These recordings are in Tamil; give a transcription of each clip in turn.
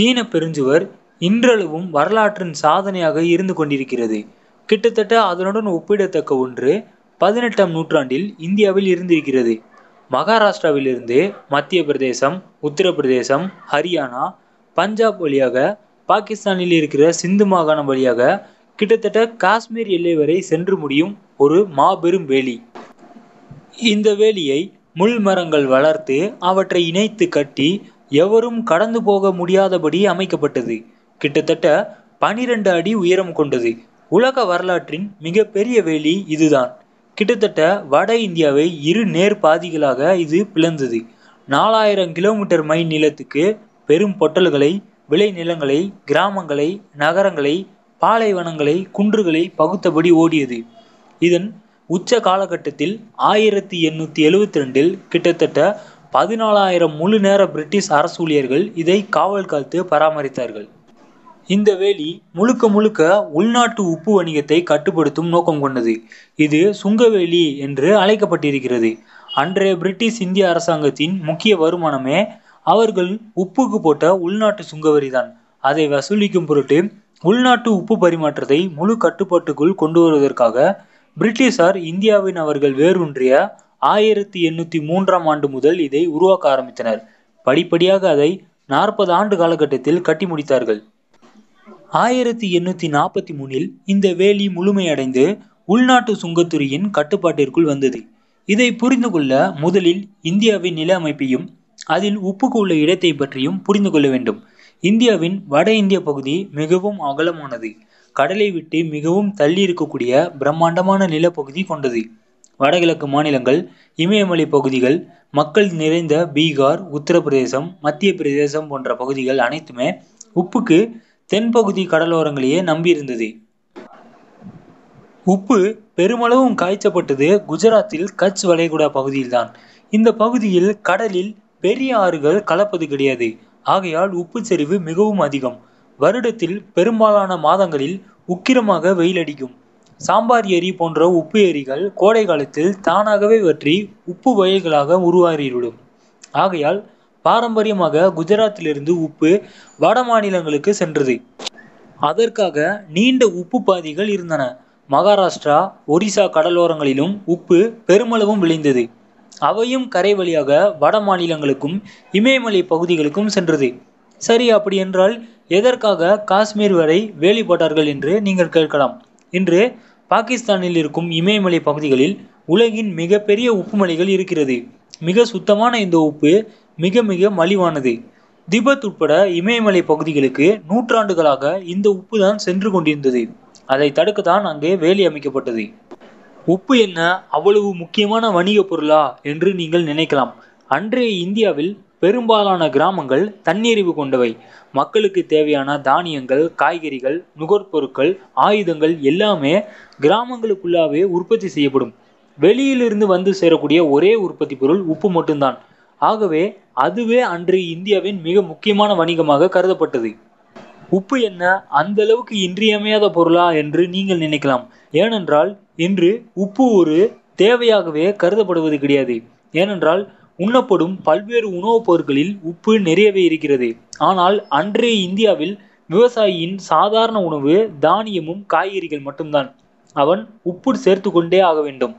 சீன பெருஞ்சுவர் இன்றளவும் வரலாற்றின் சாதனையாக இருந்து கொண்டிருக்கிறது கிட்டத்தட்ட அதனுடன் ஒப்பிடத்தக்க ஒன்று பதினெட்டாம் நூற்றாண்டில் இந்தியாவில் இருந்திருக்கிறது மகாராஷ்டிராவிலிருந்து மத்திய பிரதேசம் உத்தரப்பிரதேசம் ஹரியானா பஞ்சாப் வழியாக பாகிஸ்தானில் இருக்கிற சிந்து மாகாணம் வழியாக கிட்டத்தட்ட காஷ்மீர் எல்லை வரை சென்று முடியும் ஒரு மாபெரும் வேலி இந்த வேலியை முள் மரங்கள் வளர்த்து அவற்றை இணைத்து கட்டி எவரும் கடந்து போக முடியாதபடி அமைக்கப்பட்டது கிட்டத்தட்ட பனிரெண்டு அடி உயரம் கொண்டது உலக வரலாற்றின் மிகப்பெரிய வேலி இதுதான் கிட்டத்தட்ட வட இந்தியாவை இரு நேர் பாதிகளாக இது பிளந்தது நாலாயிரம் கிலோமீட்டர் மைல் நிலத்துக்கு பெரும் பொட்டல்களை விளைநிலங்களை கிராமங்களை நகரங்களை பாலைவனங்களை குன்றுகளை பகுத்தபடி ஓடியது இதன் உச்ச காலகட்டத்தில் ஆயிரத்தி எண்ணூற்றி எழுவத்தி ரெண்டில் கிட்டத்தட்ட பதினாலாயிரம் முழு நேர பிரிட்டிஷ் அரசு ஊழியர்கள் இதை காவல் காத்து பராமரித்தார்கள் இந்த வேலி முழுக்க முழுக்க உள்நாட்டு உப்பு வணிகத்தை கட்டுப்படுத்தும் நோக்கம் கொண்டது இது சுங்கவேலி என்று அழைக்கப்பட்டிருக்கிறது அன்றைய பிரிட்டிஷ் இந்திய அரசாங்கத்தின் முக்கிய வருமானமே அவர்கள் உப்புக்கு போட்ட உள்நாட்டு சுங்கவரிதான் அதை வசூலிக்கும் பொருட்டு உள்நாட்டு உப்பு பரிமாற்றத்தை முழு கட்டுப்பாட்டுக்குள் கொண்டு வருவதற்காக பிரிட்டிஷார் இந்தியாவின் அவர்கள் வேரூன்றிய ஆயிரத்தி எண்ணூற்றி மூன்றாம் ஆண்டு முதல் இதை உருவாக்க ஆரம்பித்தனர் படிப்படியாக அதை நாற்பது ஆண்டு காலகட்டத்தில் கட்டி முடித்தார்கள் ஆயிரத்தி எண்ணூற்றி நாற்பத்தி மூணில் இந்த வேலி முழுமையடைந்து உள்நாட்டு சுங்கத்துறையின் கட்டுப்பாட்டிற்குள் வந்தது இதை புரிந்து கொள்ள முதலில் இந்தியாவின் நில அமைப்பையும் அதில் உப்புக்கு உள்ள இடத்தை பற்றியும் புரிந்து கொள்ள வேண்டும் இந்தியாவின் வட இந்திய பகுதி மிகவும் அகலமானது கடலை விட்டு மிகவும் தள்ளி இருக்கக்கூடிய பிரம்மாண்டமான நிலப்பகுதி கொண்டது வடகிழக்கு மாநிலங்கள் இமயமலை பகுதிகள் மக்கள் நிறைந்த பீகார் உத்தரப்பிரதேசம் மத்திய பிரதேசம் போன்ற பகுதிகள் அனைத்துமே உப்புக்கு தென்பகுதி கடலோரங்களையே நம்பியிருந்தது உப்பு பெருமளவும் காய்ச்சப்பட்டது குஜராத்தில் கட்ச் வளைகுடா பகுதியில்தான் இந்த பகுதியில் கடலில் பெரிய ஆறுகள் கலப்பது கிடையாது ஆகையால் உப்பு செறிவு மிகவும் அதிகம் வருடத்தில் பெரும்பாலான மாதங்களில் உக்கிரமாக வெயிலடிக்கும் சாம்பார் எரி போன்ற உப்பு எரிகள் கோடை காலத்தில் தானாகவே வற்றி உப்பு வயல்களாக உருவாகிவிடும் ஆகையால் பாரம்பரியமாக குஜராத்திலிருந்து உப்பு வட மாநிலங்களுக்கு சென்றது அதற்காக நீண்ட உப்பு பாதைகள் இருந்தன மகாராஷ்டிரா ஒரிசா கடலோரங்களிலும் உப்பு பெருமளவும் விளைந்தது அவையும் கரை வழியாக வட மாநிலங்களுக்கும் இமயமலை பகுதிகளுக்கும் சென்றது சரி அப்படி என்றால் எதற்காக காஷ்மீர் வரை வேலி போட்டார்கள் என்று நீங்கள் கேட்கலாம் இன்று பாகிஸ்தானில் இருக்கும் இமயமலை பகுதிகளில் உலகின் மிகப்பெரிய உப்பு மலைகள் இருக்கிறது மிக சுத்தமான இந்த உப்பு மிக மிக மலிவானது திபெத் உட்பட இமயமலை பகுதிகளுக்கு நூற்றாண்டுகளாக இந்த உப்பு தான் சென்று கொண்டிருந்தது அதை தடுக்கத்தான் அங்கே வேலி அமைக்கப்பட்டது உப்பு என்ன அவ்வளவு முக்கியமான வணிகப் பொருளா என்று நீங்கள் நினைக்கலாம் அன்றைய இந்தியாவில் பெரும்பாலான கிராமங்கள் தன்னிறைவு கொண்டவை மக்களுக்கு தேவையான தானியங்கள் காய்கறிகள் நுகர்பொருட்கள் ஆயுதங்கள் எல்லாமே கிராமங்களுக்குள்ளாவே உற்பத்தி செய்யப்படும் வெளியிலிருந்து வந்து சேரக்கூடிய ஒரே உற்பத்தி பொருள் உப்பு மட்டும்தான் ஆகவே அதுவே அன்று இந்தியாவின் மிக முக்கியமான வணிகமாக கருதப்பட்டது உப்பு என்ன அந்த அளவுக்கு இன்றியமையாத பொருளா என்று நீங்கள் நினைக்கலாம் ஏனென்றால் இன்று உப்பு ஒரு தேவையாகவே கருதப்படுவது கிடையாது ஏனென்றால் உண்ணப்படும் பல்வேறு உணவுப் பொருட்களில் உப்பு நிறையவே இருக்கிறது ஆனால் அன்றைய இந்தியாவில் விவசாயியின் சாதாரண உணவு தானியமும் காய்கறிகள் மட்டும்தான் அவன் உப்பு சேர்த்து கொண்டே ஆக வேண்டும்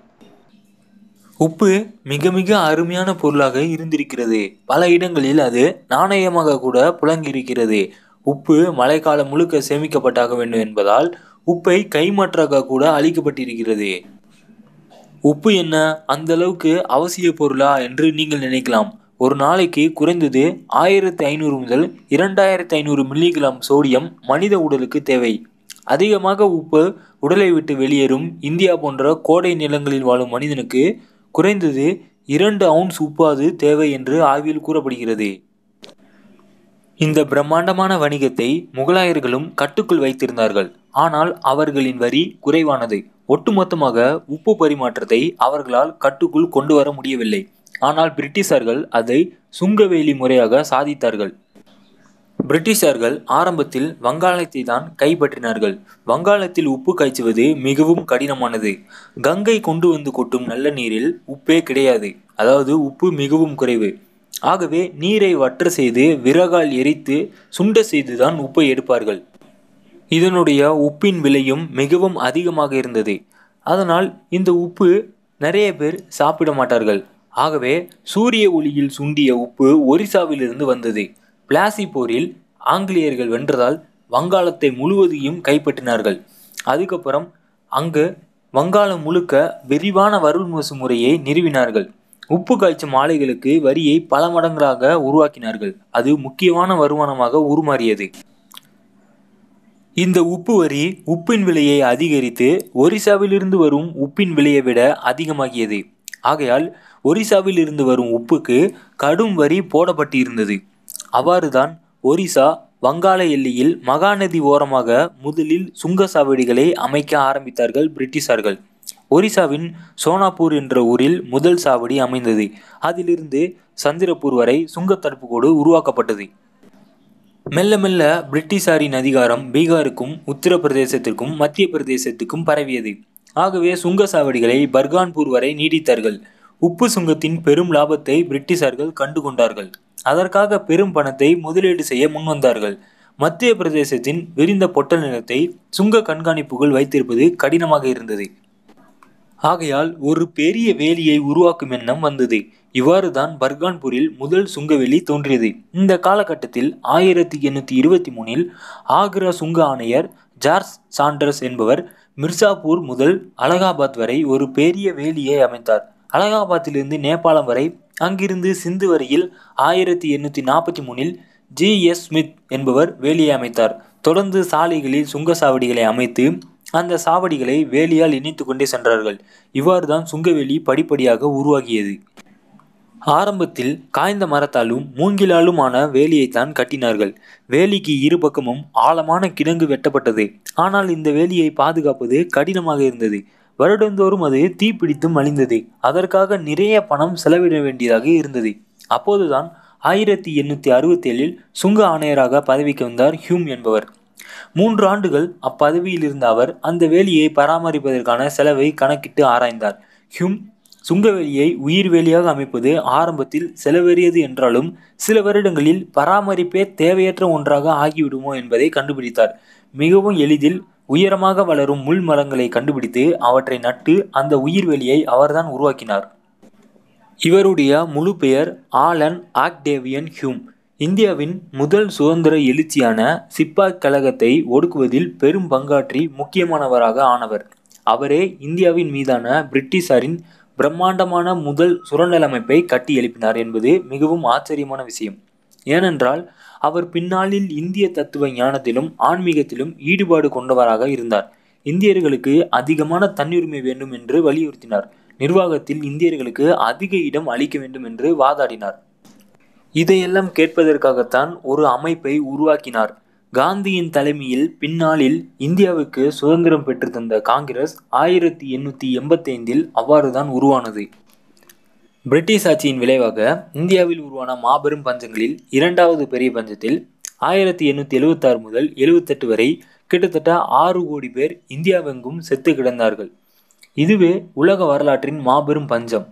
உப்பு மிக மிக அருமையான பொருளாக இருந்திருக்கிறது பல இடங்களில் அது நாணயமாக கூட புழங்கியிருக்கிறது உப்பு மழைக்காலம் முழுக்க சேமிக்கப்பட்டாக வேண்டும் என்பதால் உப்பை கைமாற்றாக கூட அளிக்கப்பட்டிருக்கிறது உப்பு என்ன அந்த அளவுக்கு அவசிய பொருளா என்று நீங்கள் நினைக்கலாம் ஒரு நாளைக்கு குறைந்தது ஆயிரத்தி ஐநூறு முதல் இரண்டாயிரத்தி ஐநூறு மில்லிகிராம் சோடியம் மனித உடலுக்கு தேவை அதிகமாக உப்பு உடலை விட்டு வெளியேறும் இந்தியா போன்ற கோடை நிலங்களில் வாழும் மனிதனுக்கு குறைந்தது இரண்டு அவுன்ஸ் உப்பாது தேவை என்று ஆய்வில் கூறப்படுகிறது இந்த பிரம்மாண்டமான வணிகத்தை முகலாயர்களும் கட்டுக்குள் வைத்திருந்தார்கள் ஆனால் அவர்களின் வரி குறைவானது ஒட்டுமொத்தமாக உப்பு பரிமாற்றத்தை அவர்களால் கட்டுக்குள் கொண்டு வர முடியவில்லை ஆனால் பிரிட்டிஷார்கள் அதை சுங்கவேலி முறையாக சாதித்தார்கள் பிரிட்டிஷார்கள் ஆரம்பத்தில் வங்காளத்தை தான் கைப்பற்றினார்கள் வங்காளத்தில் உப்பு காய்ச்சுவது மிகவும் கடினமானது கங்கை கொண்டு வந்து கொட்டும் நல்ல நீரில் உப்பே கிடையாது அதாவது உப்பு மிகவும் குறைவு ஆகவே நீரை வற்ற செய்து விறகால் எரித்து சுண்ட செய்துதான் உப்பை எடுப்பார்கள் இதனுடைய உப்பின் விலையும் மிகவும் அதிகமாக இருந்தது அதனால் இந்த உப்பு நிறைய பேர் சாப்பிட மாட்டார்கள் ஆகவே சூரிய ஒளியில் சுண்டிய உப்பு ஒரிசாவிலிருந்து வந்தது பிளாசி போரில் ஆங்கிலேயர்கள் வென்றதால் வங்காளத்தை முழுவதையும் கைப்பற்றினார்கள் அதுக்கப்புறம் அங்கு வங்காளம் முழுக்க விரிவான வரிமசு முறையை நிறுவினார்கள் உப்பு காய்ச்சும் ஆலைகளுக்கு வரியை பல மடங்காக உருவாக்கினார்கள் அது முக்கியமான வருமானமாக உருமாறியது இந்த உப்பு வரி உப்பின் விலையை அதிகரித்து ஒரிசாவிலிருந்து வரும் உப்பின் விலையை விட அதிகமாகியது ஆகையால் ஒரிசாவில் இருந்து வரும் உப்புக்கு கடும் வரி போடப்பட்டிருந்தது அவ்வாறுதான் ஒரிசா வங்காள எல்லையில் மகாநதி ஓரமாக முதலில் சுங்க சாவடிகளை அமைக்க ஆரம்பித்தார்கள் பிரிட்டிஷார்கள் ஒரிசாவின் சோனாப்பூர் என்ற ஊரில் முதல் சாவடி அமைந்தது அதிலிருந்து சந்திரப்பூர் வரை சுங்க தடுப்பு கோடு உருவாக்கப்பட்டது மெல்ல மெல்ல பிரிட்டிஷாரின் அதிகாரம் பீகாருக்கும் உத்தரப்பிரதேசத்திற்கும் மத்திய பிரதேசத்துக்கும் பரவியது ஆகவே சுங்க சாவடிகளை பர்கான்பூர் வரை நீடித்தார்கள் உப்பு சுங்கத்தின் பெரும் லாபத்தை பிரிட்டிஷார்கள் கண்டுகொண்டார்கள் அதற்காக பெரும் பணத்தை முதலீடு செய்ய முன்வந்தார்கள் மத்திய பிரதேசத்தின் விரிந்த பொட்டல் நிலத்தை சுங்க கண்காணிப்புகள் வைத்திருப்பது கடினமாக இருந்தது ஆகையால் ஒரு பெரிய வேலியை உருவாக்கும் எண்ணம் வந்தது இவ்வாறுதான் பர்கான்பூரில் முதல் சுங்கவேலி தோன்றியது இந்த காலகட்டத்தில் ஆயிரத்தி எண்ணூற்றி இருபத்தி மூணில் ஆக்ரா சுங்க ஆணையர் ஜார்ஜ் சாண்டர்ஸ் என்பவர் மிர்சாப்பூர் முதல் அலகாபாத் வரை ஒரு பெரிய வேலியை அமைத்தார் அலகாபாத்திலிருந்து நேபாளம் வரை அங்கிருந்து சிந்து வரையில் ஆயிரத்தி எண்ணூற்றி நாற்பத்தி மூணில் ஜி எஸ் ஸ்மித் என்பவர் வேலியை அமைத்தார் தொடர்ந்து சாலைகளில் சுங்கசாவடிகளை அமைத்து அந்த சாவடிகளை வேலியால் இணைத்து கொண்டே சென்றார்கள் இவ்வாறு தான் சுங்கவேலி படிப்படியாக உருவாகியது ஆரம்பத்தில் காய்ந்த மரத்தாலும் மூங்கிலாலும் ஆன வேலியைத்தான் கட்டினார்கள் வேலிக்கு இரு பக்கமும் ஆழமான கிடங்கு வெட்டப்பட்டது ஆனால் இந்த வேலியை பாதுகாப்பது கடினமாக இருந்தது வருடந்தோறும் அது தீப்பிடித்தும் அழிந்தது அதற்காக நிறைய பணம் செலவிட வேண்டியதாக இருந்தது அப்போதுதான் ஆயிரத்தி எண்ணூற்றி அறுபத்தேழில் சுங்க ஆணையராக பதவிக்கு வந்தார் ஹியூம் என்பவர் மூன்று ஆண்டுகள் அப்பதவியில் இருந்த அவர் அந்த வேலியை பராமரிப்பதற்கான செலவை கணக்கிட்டு ஆராய்ந்தார் ஹியூம் சுங்கவேலியை உயிர்வேலியாக அமைப்பது ஆரம்பத்தில் செலவேறியது என்றாலும் சில வருடங்களில் பராமரிப்பே தேவையற்ற ஒன்றாக ஆகிவிடுமோ என்பதை கண்டுபிடித்தார் மிகவும் எளிதில் உயரமாக வளரும் முள் மரங்களை கண்டுபிடித்து அவற்றை நட்டு அந்த உயிர்வெளியை அவர்தான் உருவாக்கினார் இவருடைய முழு பெயர் ஆலன் ஆக்டேவியன் ஹியூம் இந்தியாவின் முதல் சுதந்திர எழுச்சியான சிப்பாய் கழகத்தை ஒடுக்குவதில் பெரும் பங்காற்றி முக்கியமானவராக ஆனவர் அவரே இந்தியாவின் மீதான பிரிட்டிஷாரின் பிரம்மாண்டமான முதல் சுரண்டல் அமைப்பை கட்டி எழுப்பினார் என்பது மிகவும் ஆச்சரியமான விஷயம் ஏனென்றால் அவர் பின்னாளில் இந்திய தத்துவ ஞானத்திலும் ஆன்மீகத்திலும் ஈடுபாடு கொண்டவராக இருந்தார் இந்தியர்களுக்கு அதிகமான தன்னுரிமை வேண்டும் என்று வலியுறுத்தினார் நிர்வாகத்தில் இந்தியர்களுக்கு அதிக இடம் அளிக்க வேண்டும் என்று வாதாடினார் இதையெல்லாம் கேட்பதற்காகத்தான் ஒரு அமைப்பை உருவாக்கினார் காந்தியின் தலைமையில் பின்னாளில் இந்தியாவுக்கு சுதந்திரம் பெற்றுத்தந்த காங்கிரஸ் ஆயிரத்தி எண்ணூற்றி எண்பத்தைந்தில் அவ்வாறுதான் உருவானது பிரிட்டிஷ் ஆட்சியின் விளைவாக இந்தியாவில் உருவான மாபெரும் பஞ்சங்களில் இரண்டாவது பெரிய பஞ்சத்தில் ஆயிரத்தி எண்ணூற்றி எழுபத்தாறு முதல் எழுபத்தெட்டு வரை கிட்டத்தட்ட ஆறு கோடி பேர் இந்தியாவெங்கும் செத்து கிடந்தார்கள் இதுவே உலக வரலாற்றின் மாபெரும் பஞ்சம்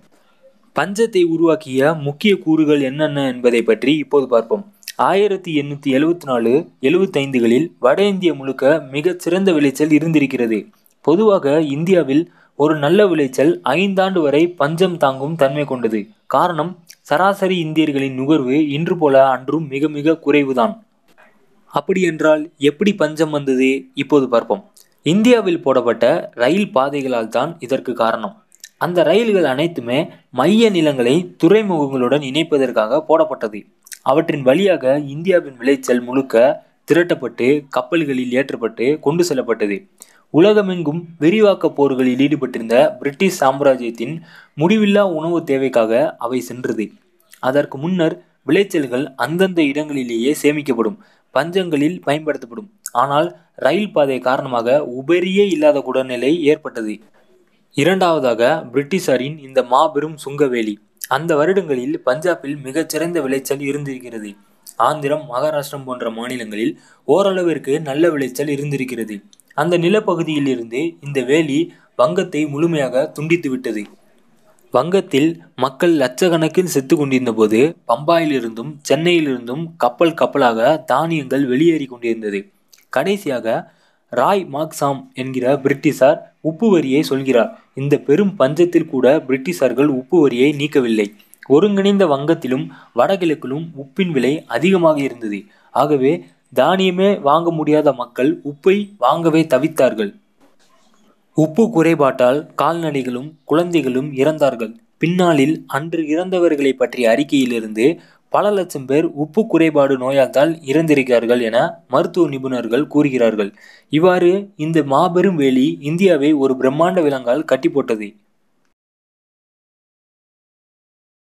பஞ்சத்தை உருவாக்கிய முக்கிய கூறுகள் என்னென்ன என்பதை பற்றி இப்போது பார்ப்போம் ஆயிரத்தி எண்ணூற்றி எழுவத்தி நாலு எழுபத்தைந்துகளில் வட இந்தியா முழுக்க மிகச் சிறந்த விளைச்சல் இருந்திருக்கிறது பொதுவாக இந்தியாவில் ஒரு நல்ல விளைச்சல் ஐந்தாண்டு வரை பஞ்சம் தாங்கும் தன்மை கொண்டது காரணம் சராசரி இந்தியர்களின் நுகர்வு இன்று போல அன்றும் மிக மிக குறைவுதான் அப்படியென்றால் எப்படி பஞ்சம் வந்தது இப்போது பார்ப்போம் இந்தியாவில் போடப்பட்ட ரயில் பாதைகளால் தான் இதற்கு காரணம் அந்த ரயில்கள் அனைத்துமே மைய நிலங்களை துறைமுகங்களுடன் இணைப்பதற்காக போடப்பட்டது அவற்றின் வழியாக இந்தியாவின் விளைச்சல் முழுக்க திரட்டப்பட்டு கப்பல்களில் ஏற்றப்பட்டு கொண்டு செல்லப்பட்டது உலகமெங்கும் விரிவாக்க போர்களில் ஈடுபட்டிருந்த பிரிட்டிஷ் சாம்ராஜ்யத்தின் முடிவில்லா உணவு தேவைக்காக அவை சென்றது அதற்கு முன்னர் விளைச்சல்கள் அந்தந்த இடங்களிலேயே சேமிக்கப்படும் பஞ்சங்களில் பயன்படுத்தப்படும் ஆனால் ரயில் பாதை காரணமாக உபரியே இல்லாத குடநிலை ஏற்பட்டது இரண்டாவதாக பிரிட்டிஷாரின் இந்த மாபெரும் சுங்கவேலி அந்த வருடங்களில் பஞ்சாபில் மிகச்சிறந்த விளைச்சல் இருந்திருக்கிறது ஆந்திரம் மகாராஷ்டிரம் போன்ற மாநிலங்களில் ஓரளவிற்கு நல்ல விளைச்சல் இருந்திருக்கிறது அந்த நிலப்பகுதியிலிருந்து இந்த வேலி வங்கத்தை முழுமையாக துண்டித்து விட்டது வங்கத்தில் மக்கள் லட்சக்கணக்கில் செத்து கொண்டிருந்த போது பம்பாயிலிருந்தும் சென்னையிலிருந்தும் கப்பல் கப்பலாக தானியங்கள் வெளியேறி கொண்டிருந்தது கடைசியாக ராய் மாக்சாம் என்கிற பிரிட்டிஷார் உப்பு வரியை சொல்கிறார் இந்த பெரும் பஞ்சத்தில் கூட பிரிட்டிஷார்கள் உப்பு வரியை நீக்கவில்லை ஒருங்கிணைந்த வங்கத்திலும் வடகிழக்கிலும் உப்பின் விலை அதிகமாக இருந்தது ஆகவே தானியமே வாங்க முடியாத மக்கள் உப்பை வாங்கவே தவித்தார்கள் உப்பு குறைபாட்டால் கால்நடைகளும் குழந்தைகளும் இறந்தார்கள் பின்னாளில் அன்று இறந்தவர்களை பற்றிய அறிக்கையிலிருந்து பல லட்சம் பேர் உப்பு குறைபாடு நோயாத்தால் இறந்திருக்கிறார்கள் என மருத்துவ நிபுணர்கள் கூறுகிறார்கள் இவ்வாறு இந்த மாபெரும் வேலி இந்தியாவை ஒரு பிரம்மாண்ட விலங்கால் கட்டி போட்டது